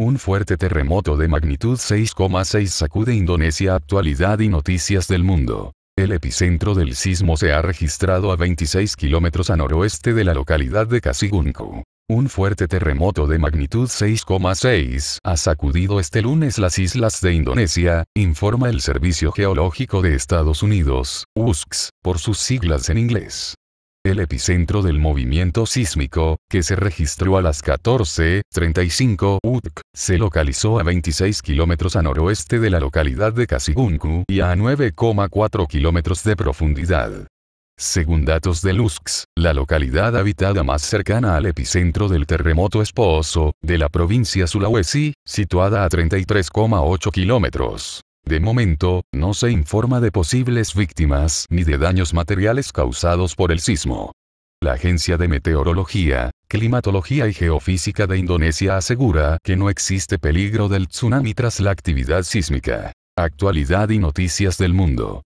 Un fuerte terremoto de magnitud 6,6 sacude Indonesia actualidad y noticias del mundo. El epicentro del sismo se ha registrado a 26 kilómetros a noroeste de la localidad de Kasigunku. Un fuerte terremoto de magnitud 6,6 ha sacudido este lunes las islas de Indonesia, informa el Servicio Geológico de Estados Unidos, USGS, por sus siglas en inglés el epicentro del movimiento sísmico, que se registró a las 14.35 UTC, se localizó a 26 kilómetros a noroeste de la localidad de Kasigunku y a 9,4 kilómetros de profundidad. Según datos de LUSX, la localidad habitada más cercana al epicentro del terremoto esposo de la provincia Sulawesi, situada a 33,8 kilómetros. De momento, no se informa de posibles víctimas ni de daños materiales causados por el sismo. La Agencia de Meteorología, Climatología y Geofísica de Indonesia asegura que no existe peligro del tsunami tras la actividad sísmica. Actualidad y noticias del mundo.